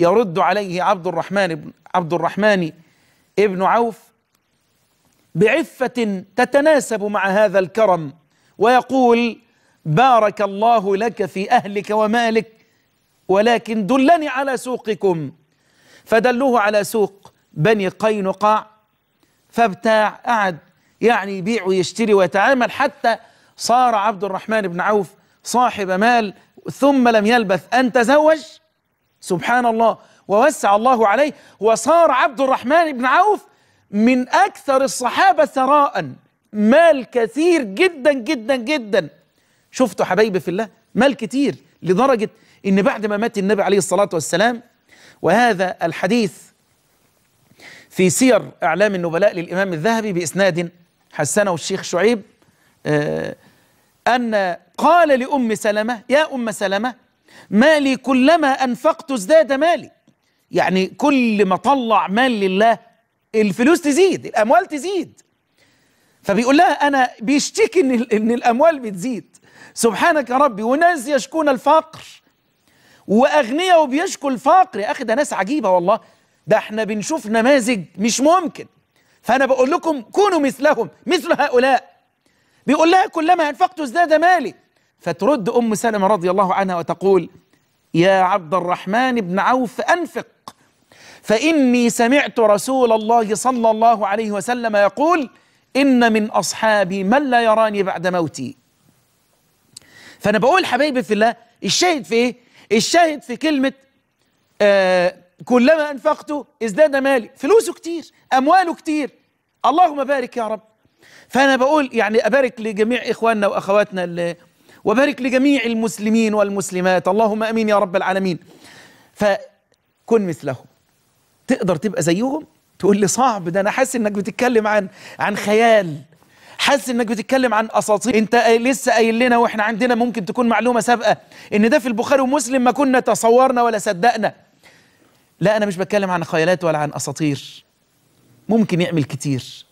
يرد عليه عبد الرحمن بن عبد الرحمن ابن عوف بعفة تتناسب مع هذا الكرم ويقول بارك الله لك في أهلك ومالك ولكن دلني على سوقكم فدلوه على سوق بني قينقاع فابتاع قعد يعني يبيع ويشتري ويتعامل حتى صار عبد الرحمن بن عوف صاحب مال ثم لم يلبث أن تزوج سبحان الله ووسع الله عليه وصار عبد الرحمن بن عوف من أكثر الصحابة ثراء مال كثير جدا جدا جدا شفتوا حبايبي في الله مال كتير لدرجة إن بعد ما مات النبي عليه الصلاة والسلام وهذا الحديث في سير إعلام النبلاء للإمام الذهبي بإسناد حسنه الشيخ شعيب آه، أن قال لأم سلمة يا أم سلمة مالي كلما أنفقت ازداد مالي يعني كل ما طلع مال لله الفلوس تزيد الاموال تزيد فبيقول لها انا بيشتكي ان ان الاموال بتزيد سبحانك يا ربي وناس يشكون الفقر واغنياء وبيشكوا الفقر يا اخي ده ناس عجيبه والله ده احنا بنشوف نماذج مش ممكن فانا بقول لكم كونوا مثلهم مثل هؤلاء بيقول لها كلما انفقت ازداد مالي فترد ام سلمه رضي الله عنها وتقول يا عبد الرحمن بن عوف انفق فإني سمعت رسول الله صلى الله عليه وسلم يقول إن من أصحابي من لا يراني بعد موتي فأنا بقول حبايبي في الله الشاهد في إيه؟ الشاهد في كلمة آه كلما أنفقته ازداد مالي فلوسه كتير أمواله كتير اللهم بارك يا رب فأنا بقول يعني أبارك لجميع إخواننا وأخواتنا اللي وبارك لجميع المسلمين والمسلمات اللهم امين يا رب العالمين فكن مثلهم تقدر تبقى زيهم تقول لي صعب ده انا حاسس انك بتتكلم عن عن خيال حاسس انك بتتكلم عن اساطير انت لسه قايل لنا واحنا عندنا ممكن تكون معلومه سابقه ان ده في البخاري ومسلم ما كنا تصورنا ولا صدقنا لا انا مش بتكلم عن خيالات ولا عن اساطير ممكن يعمل كتير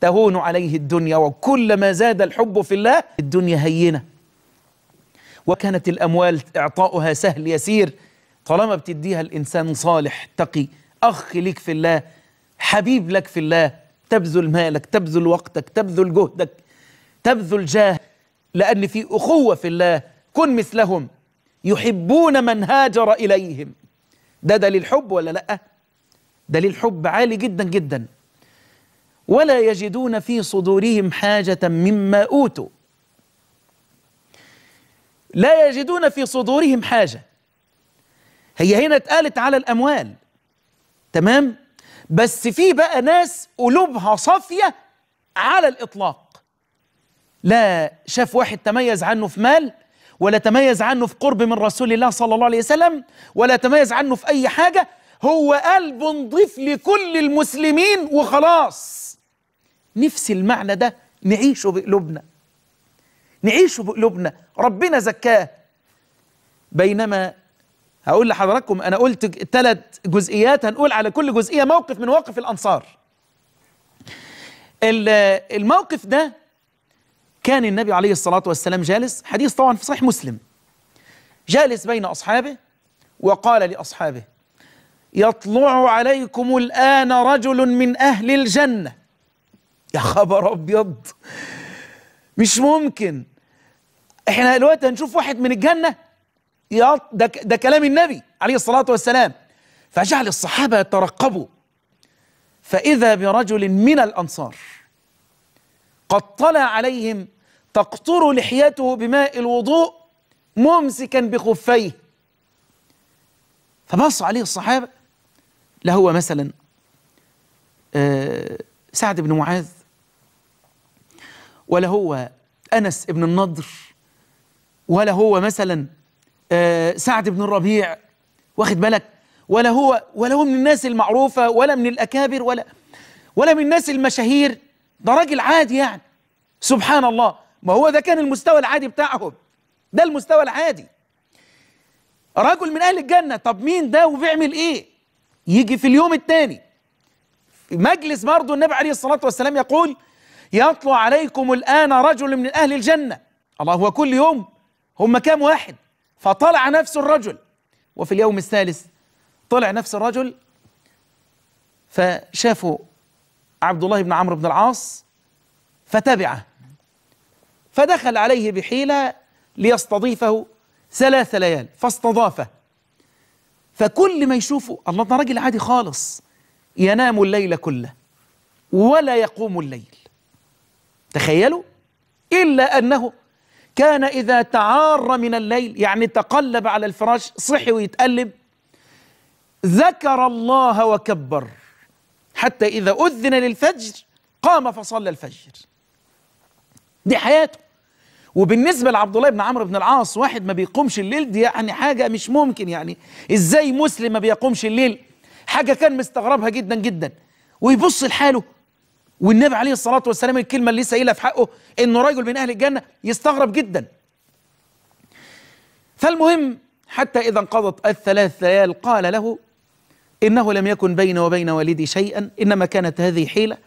تهون عليه الدنيا وكلما زاد الحب في الله الدنيا هينه وكانت الاموال اعطاؤها سهل يسير طالما بتديها الانسان صالح تقي أخ ليك في الله حبيب لك في الله تبذل مالك تبذل وقتك تبذل جهدك تبذل جاه لأن في أخوة في الله كن مثلهم يحبون من هاجر إليهم ده دليل حب ولا لأ دليل حب عالي جدا جدا ولا يجدون في صدورهم حاجة مما أوتوا لا يجدون في صدورهم حاجة هي هنا اتقالت على الأموال تمام بس في بقى ناس قلوبها صافية على الإطلاق لا شاف واحد تميز عنه في مال ولا تميز عنه في قرب من رسول الله صلى الله عليه وسلم ولا تميز عنه في أي حاجة هو قلب نضيف لكل المسلمين وخلاص نفس المعنى ده نعيشه بقلوبنا نعيشه بقلوبنا ربنا زكاه بينما هقول لحضراتكم انا قلت ثلاث جزئيات هنقول على كل جزئيه موقف من مواقف الانصار الموقف ده كان النبي عليه الصلاه والسلام جالس حديث طبعا في صحيح مسلم جالس بين اصحابه وقال لاصحابه يطلع عليكم الان رجل من اهل الجنه <laughs> يا خبر ابيض مش ممكن احنا دلوقتي هنشوف واحد من الجنه ده, ده كلام النبي عليه الصلاة والسلام فجعل الصحابة يترقبوا فإذا برجل من الأنصار قد طلع عليهم تقطر لحيته بماء الوضوء ممسكا بخفيه فبص عليه الصحابة لهو مثلا آه، سعد بن معاذ ولا هو أنس بن النضر ولا هو مثلا آه، سعد بن الربيع واخد بالك ولا هو ولا هو من الناس المعروفة ولا من الأكابر ولا ولا من الناس المشاهير ده راجل عادي يعني سبحان الله ما هو ده كان المستوى العادي بتاعهم ده المستوى العادي رجل من أهل الجنة طب مين ده وبيعمل إيه يجي في اليوم الثاني مجلس برضه النبي عليه الصلاة والسلام يقول يطلع عليكم الآن رجل من أهل الجنة الله هو كل يوم هم كام واحد فطلع نفس الرجل وفي اليوم الثالث طلع نفس الرجل فشافوا عبد الله بن عمرو بن العاص فتبعه فدخل عليه بحيلة ليستضيفه ثلاث ليال فاستضافه فكل ما يشوفه الله ده راجل عادي خالص ينام الليل كله ولا يقوم الليل تخيلوا إلا أنه كان إذا تعار من الليل يعني تقلب على الفراش صحي ويتقلب ذكر الله وكبر حتى إذا أذن للفجر قام فصلى الفجر دي حياته وبالنسبة لعبد الله بن عمرو بن العاص واحد ما بيقومش الليل دي يعني حاجة مش ممكن يعني ازاي مسلم ما بيقومش الليل حاجة كان مستغربها جدا جدا ويبص لحاله والنبي عليه الصلاة والسلام الكلمة اللي قايلها في حقه إنه رجل من أهل الجنة يستغرب جدا فالمهم حتى إذا انقضت الثلاث ليال قال له إنه لم يكن بيني وبين والدي شيئا إنما كانت هذه حيلة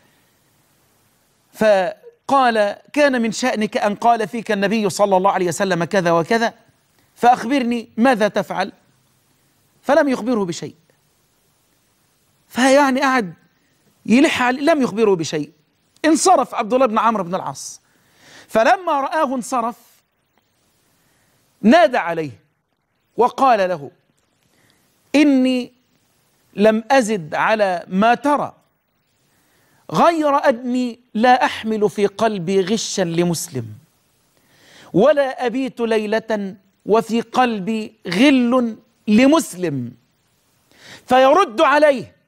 فقال كان من شأنك أن قال فيك النبي صلى الله عليه وسلم كذا وكذا فأخبرني ماذا تفعل فلم يخبره بشيء فيعني قعد يلح لم يخبره بشيء انصرف عبد الله بن عمرو بن العاص فلما رآه انصرف نادى عليه وقال له إني لم أزد على ما ترى غير أني لا أحمل في قلبي غشا لمسلم ولا أبيت ليلة وفي قلبي غل لمسلم فيرد عليه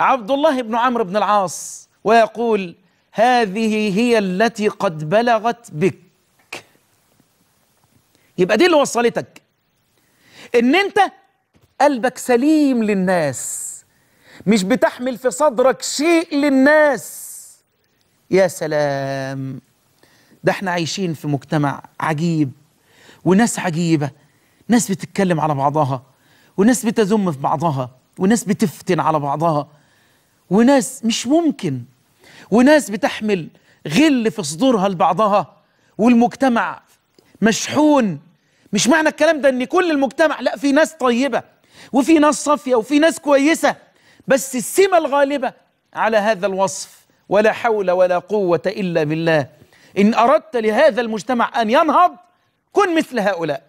عبد الله بن عمرو بن العاص ويقول هذه هي التي قد بلغت بك يبقى دي اللي وصلتك ان انت قلبك سليم للناس مش بتحمل في صدرك شيء للناس يا سلام ده احنا عايشين في مجتمع عجيب وناس عجيبة ناس بتتكلم على بعضها وناس بتزم في بعضها وناس بتفتن على بعضها وناس مش ممكن وناس بتحمل غل في صدورها لبعضها والمجتمع مشحون مش معنى الكلام ده ان كل المجتمع لا في ناس طيبه وفي ناس صافيه وفي ناس كويسه بس السمه الغالبه على هذا الوصف ولا حول ولا قوه الا بالله ان اردت لهذا المجتمع ان ينهض كن مثل هؤلاء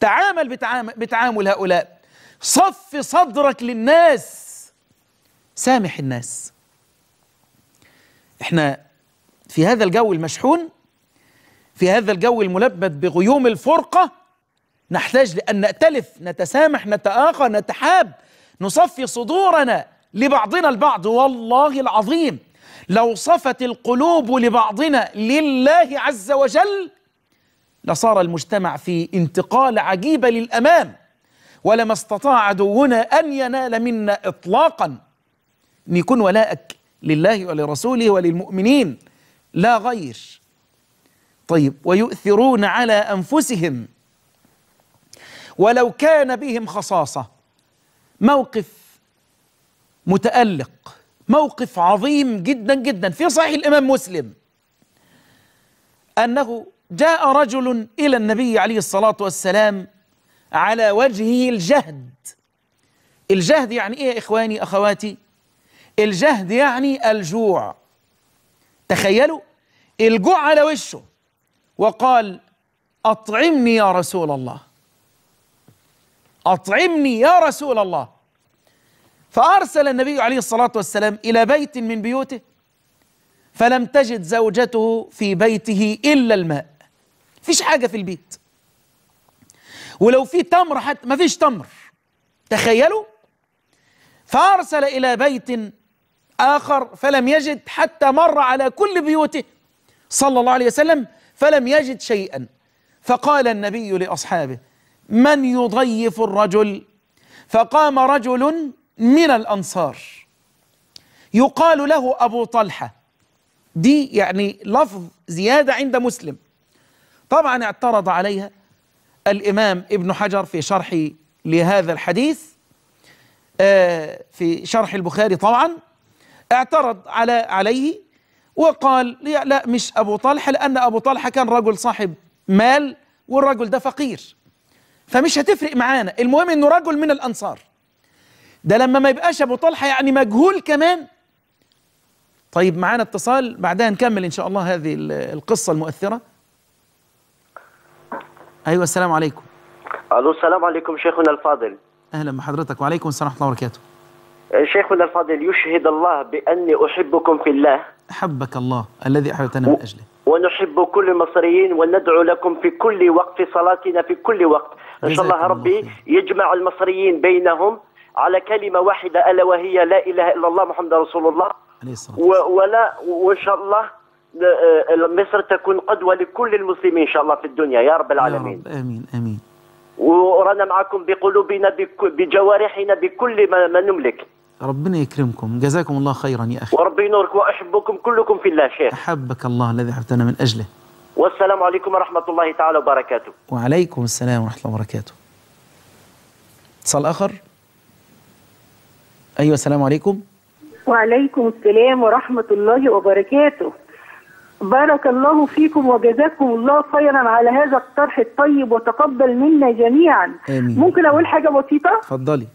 تعامل بتعامل, بتعامل هؤلاء صف صدرك للناس سامح الناس احنا في هذا الجو المشحون في هذا الجو الملبد بغيوم الفرقة نحتاج لأن نأتلف نتسامح نتآخى نتحاب نصفي صدورنا لبعضنا البعض والله العظيم لو صفت القلوب لبعضنا لله عز وجل لصار المجتمع في انتقال عجيبة للأمام ولما استطاع عدونا أن ينال منا إطلاقاً ان يكون ولائك لله ولرسوله وللمؤمنين لا غير طيب ويؤثرون على أنفسهم ولو كان بهم خصاصة موقف متألق موقف عظيم جدا جدا في صحيح الإمام مسلم أنه جاء رجل إلى النبي عليه الصلاة والسلام على وجهه الجهد الجهد يعني إيه يا إخواني أخواتي الجهد يعني الجوع تخيلوا الجوع على وشه وقال أطعمني يا رسول الله أطعمني يا رسول الله فأرسل النبي عليه الصلاة والسلام إلى بيت من بيوته فلم تجد زوجته في بيته إلا الماء فيش حاجة في البيت ولو في تمر حتى ما فيش تمر تخيلوا فأرسل إلى بيت آخر فلم يجد حتى مر على كل بيوته صلى الله عليه وسلم فلم يجد شيئا فقال النبي لأصحابه من يضيف الرجل فقام رجل من الأنصار يقال له أبو طلحة دي يعني لفظ زيادة عند مسلم طبعا اعترض عليها الإمام ابن حجر في شرح لهذا الحديث آه، في شرح البخاري طبعا اعترض على عليه وقال لا مش أبو طلحة لأن أبو طلحة كان رجل صاحب مال والرجل ده فقير فمش هتفرق معانا المهم انه رجل من الانصار ده لما ما يبقاش ابو طلحه يعني مجهول كمان طيب معانا اتصال بعدها نكمل ان شاء الله هذه القصه المؤثره ايوه السلام عليكم الو السلام عليكم شيخنا الفاضل اهلا بحضرتك وعليكم السلام ورحمه الله وبركاته شيخنا الفاضل يشهد الله بأني أحبكم في الله حبك الله الذي أحببتنا من أجله ونحب كل المصريين وندعو لكم في كل وقت في صلاتنا في كل وقت إن شاء الله ربي الله يجمع المصريين بينهم على كلمة واحدة ألا وهي لا إله إلا الله محمد رسول الله ولا وإن شاء الله آه، مصر تكون قدوة لكل المسلمين إن شاء الله في الدنيا يا رب العالمين يا رب آمين آمين ورانا معكم بقلوبنا بجوارحنا بكل ما نملك ربنا يكرمكم جزاكم الله خيرا يا أخي وربي ينورك وأحبكم كلكم في الله شيخ أحبك الله الذي احبتنا من أجله والسلام عليكم ورحمة الله تعالى وبركاته وعليكم السلام ورحمة الله وبركاته اتصال آخر أيوة السلام عليكم وعليكم السلام ورحمة الله وبركاته بارك الله فيكم وجزاكم الله خيرا على هذا الطرح الطيب وتقبل منا جميعا آمين. ممكن أقول حاجة بسيطة؟ اتفضلي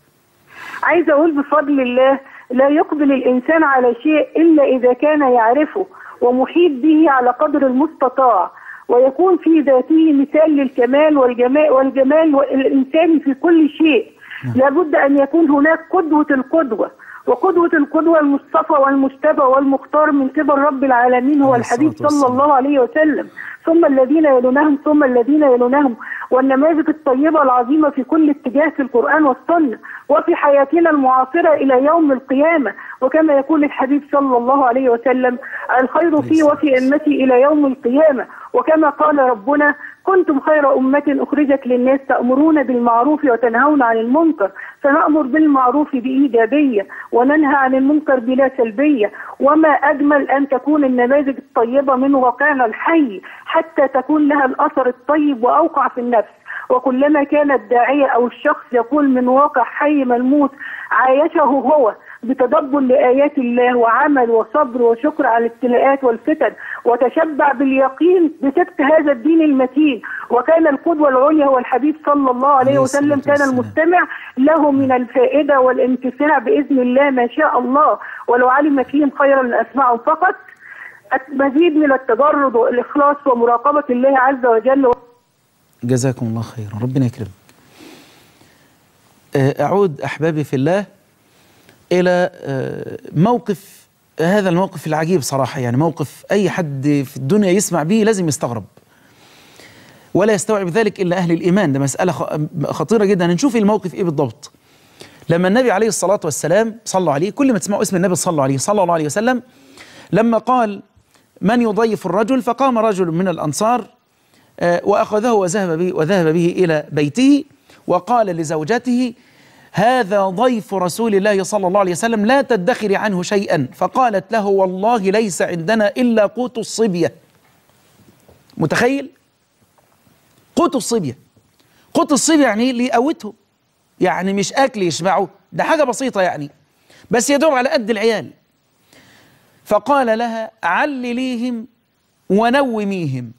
عايزه اقول بفضل الله لا يقبل الانسان على شيء الا اذا كان يعرفه ومحيط به على قدر المستطاع ويكون في ذاته مثال للكمال والجمال والجمال الانساني في كل شيء نعم. لابد ان يكون هناك قدوه القدوه وقدوة القدوة المصطفى والمجتبى والمختار من قبل رب العالمين هو الحبيب صلى الله عليه وسلم ثم الذين يلونهم ثم الذين يلونهم والنماذج الطيبة العظيمة في كل اتجاه في القرآن والسنة وفي حياتنا المعاصرة إلى يوم القيامة وكما يقول الحبيب صلى الله عليه وسلم الخير في وفي أمتي إلى يوم القيامة وكما قال ربنا كنتم خير أمة أخرجت للناس تأمرون بالمعروف وتنهون عن المنكر فنأمر بالمعروف بإيجابية وننهى عن المنكر بلا سلبية وما أجمل أن تكون النماذج الطيبة من واقعنا الحي حتى تكون لها الاثر الطيب واوقع في النفس وكلما كان الداعيه او الشخص يقول من واقع حي ملموس عايشه هو بتدبر لآيات الله وعمل وصبر وشكر على الابتلاءات والفتن وتشبع باليقين بصدق هذا الدين المتين وكان القدوة العليا هو الحبيب صلى الله عليه وسلم كان المستمع له من الفائدة والانتفاع بإذن الله ما شاء الله ولو علم فيهم خيرا لأسمعه فقط المزيد من التجرد والإخلاص ومراقبة الله عز وجل جزاكم الله خيرا ربنا يكرمك آه، أعود أحبابي في الله إلى آه، موقف هذا الموقف العجيب صراحة يعني موقف أي حد في الدنيا يسمع به لازم يستغرب ولا يستوعب ذلك إلا أهل الإيمان ده مسألة خطيرة جدا نشوف الموقف إيه بالضبط لما النبي عليه الصلاة والسلام صلوا عليه كل ما تسمعوا اسم النبي صلوا عليه صلى الله عليه وسلم لما قال من يضيف الرجل فقام رجل من الأنصار آه، وأخذه وذهب به, وذهب به إلى بيته وقال لزوجته هذا ضيف رسول الله صلى الله عليه وسلم لا تدخري عنه شيئا فقالت له والله ليس عندنا إلا قوت الصبية متخيل قوت الصبية قوت الصبية يعني لقوته يعني مش أكل يشبعه ده حاجة بسيطة يعني بس يدور على قد العيال فقال لها علليهم ونوميهم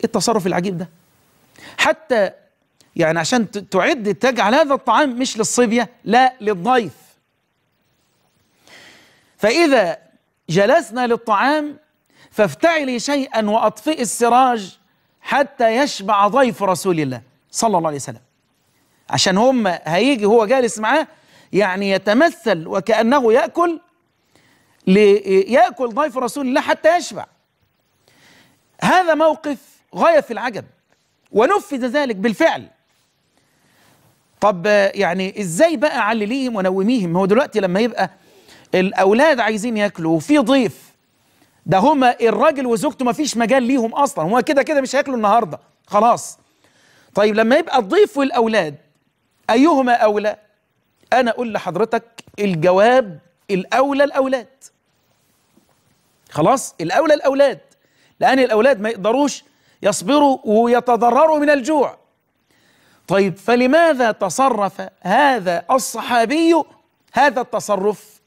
إيه التصرف العجيب ده حتى يعني عشان تعد تجعل هذا الطعام مش للصبية لا للضيف فإذا جلسنا للطعام فافتعلي شيئا وأطفئي السراج حتى يشبع ضيف رسول الله صلى الله عليه وسلم عشان هم هيجي هو جالس معاه يعني يتمثل وكأنه يأكل ليأكل ضيف رسول الله حتى يشبع هذا موقف غاية في العجب ونفذ ذلك بالفعل طب يعني ازاي بقى علليهم ونوميهم هو دلوقتي لما يبقى الاولاد عايزين ياكلوا وفي ضيف ده هما الراجل وزوجته ما فيش مجال ليهم اصلا هو كده كده مش هياكلوا النهارده خلاص طيب لما يبقى الضيف والاولاد ايهما اولى انا اقول لحضرتك الجواب الاولى الاولاد خلاص الأولى الأولاد لأن الأولاد ما يقدروش يصبروا ويتضرروا من الجوع طيب فلماذا تصرف هذا الصحابي هذا التصرف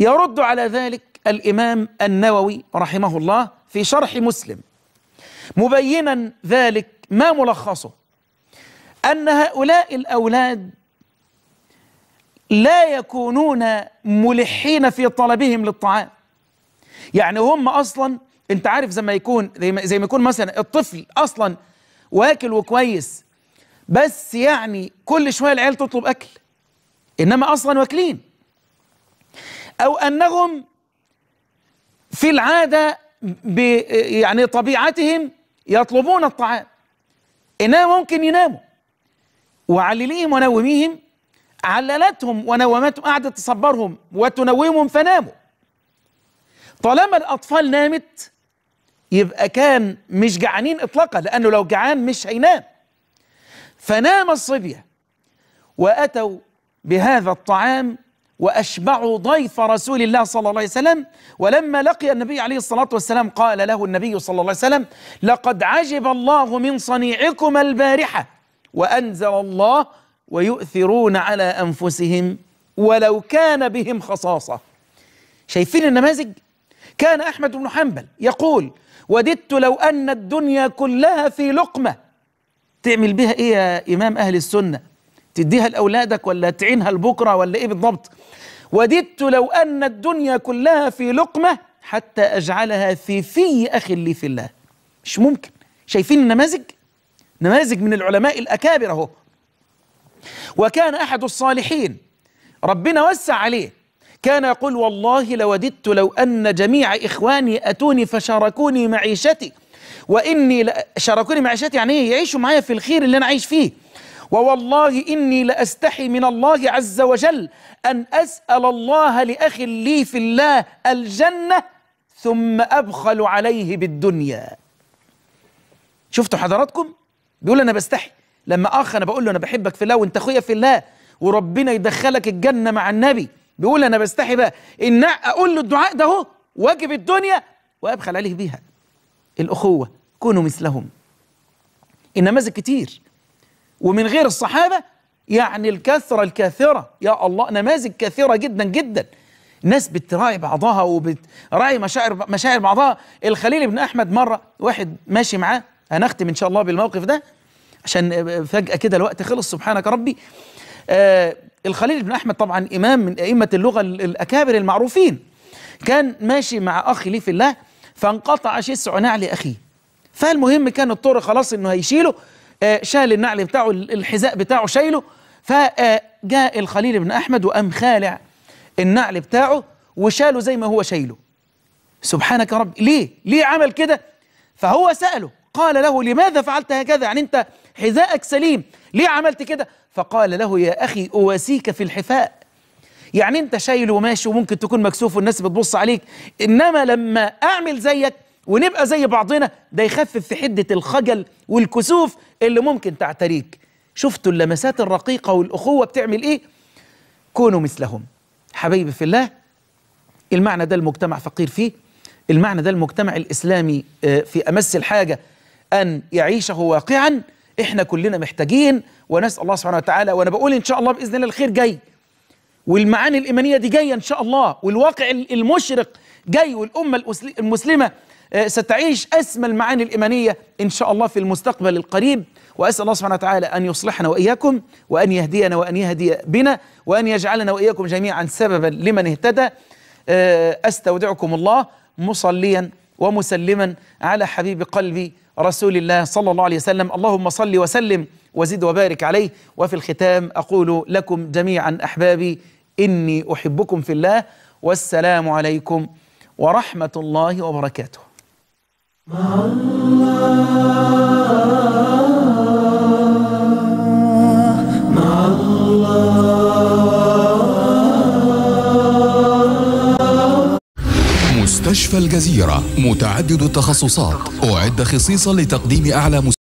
يرد على ذلك الإمام النووي رحمه الله في شرح مسلم مبينا ذلك ما ملخصه أن هؤلاء الأولاد لا يكونون ملحين في طلبهم للطعام يعني هم اصلا انت عارف زي ما يكون زي ما يكون مثلا الطفل اصلا واكل وكويس بس يعني كل شويه العيال تطلب اكل انما اصلا واكلين او انهم في العاده يعني طبيعتهم يطلبون الطعام انما ممكن يناموا وعلليهم ونوميهم عللتهم ونومتهم قعدت تصبرهم وتنومهم فناموا طالما الأطفال نامت يبقى كان مش جعانين إطلاقا لأنه لو جعان مش هينام فنام الصبية وأتوا بهذا الطعام وأشبعوا ضيف رسول الله صلى الله عليه وسلم ولما لقي النبي عليه الصلاة والسلام قال له النبي صلى الله عليه وسلم لقد عجب الله من صنيعكم البارحة وأنزل الله ويؤثرون على أنفسهم ولو كان بهم خصاصة شايفين النماذج كان أحمد بن حنبل يقول وددت لو أن الدنيا كلها في لقمة تعمل بها إيه يا إمام أهل السنة تديها لأولادك ولا تعينها لبكرة ولا إيه بالضبط وددت لو أن الدنيا كلها في لقمة حتى أجعلها في في أخي لي في الله مش ممكن شايفين النماذج نماذج من العلماء الأكابر أهو وكان أحد الصالحين ربنا وسع عليه كان يقول والله لوددت لو أن جميع إخواني أتوني فشاركوني معيشتي وإني ل... شاركوني معيشتي يعني إيه يعيشوا معايا في الخير اللي أنا عايش فيه ووالله إني لأستحي من الله عز وجل أن أسأل الله لأخي لي في الله الجنة ثم أبخل عليه بالدنيا شفتوا حضراتكم بيقول أنا بستحي لما اخ انا بقول له انا بحبك في الله وانت اخويا في الله وربنا يدخلك الجنه مع النبي بيقول انا بستحي بقى ان اقول له الدعاء ده اهو واجب الدنيا وابخل عليه بيها الاخوه كونوا مثلهم النماذج كتير ومن غير الصحابه يعني الكثره الكاثره يا الله نماذج كثيره جدا جدا ناس بتراعي بعضها وبتراعي مشاعر مشاعر بعضها الخليل بن احمد مره واحد ماشي معاه هنختم ان شاء الله بالموقف ده عشان فجأة كده الوقت خلص سبحانك ربي آه الخليل بن أحمد طبعا إمام من أئمة اللغة الأكابر المعروفين كان ماشي مع أخي لي في الله فانقطع شسع نعل أخيه فالمهم كان الطور خلاص إنه هيشيله آه شال النعل بتاعه الحذاء بتاعه شايله فجاء آه، الخليل بن أحمد وقام خالع النعل بتاعه وشاله زي ما هو شايله سبحانك ربي رب ليه ليه عمل كده فهو سأله قال له لماذا فعلت هكذا يعني أنت حذاءك سليم ليه عملت كده فقال له يا أخي أواسيك في الحفاء يعني أنت شايل وماشي وممكن تكون مكسوف والناس بتبص عليك إنما لما أعمل زيك ونبقى زي بعضنا ده يخفف في حدة الخجل والكسوف اللي ممكن تعتريك شفتوا اللمسات الرقيقة والأخوة بتعمل إيه كونوا مثلهم حبيبي في الله المعنى ده المجتمع فقير فيه المعنى ده المجتمع الإسلامي آه، في أمس الحاجة أن يعيشه واقعاً احنا كلنا محتاجين ونسال الله سبحانه وتعالى وانا بقول ان شاء الله باذن الله الخير جاي والمعاني الايمانيه دي جايه ان شاء الله والواقع المشرق جاي والامه المسلمه آه، ستعيش اسمى المعاني الايمانيه ان شاء الله في المستقبل القريب واسال الله سبحانه وتعالى ان يصلحنا واياكم وان يهدينا وان يهدي بنا وان يجعلنا واياكم جميعا سببا لمن اهتدى آه، استودعكم الله مصليا ومسلما على حبيب قلبي رسول الله صلى الله عليه وسلم اللهم صل وسلم وزد وبارك عليه وفي الختام أقول لكم جميعا أحبابي إني أحبكم في الله والسلام عليكم ورحمة الله وبركاته مع الله مستشفى الجزيرة متعدد التخصصات أعد خصيصا لتقديم أعلى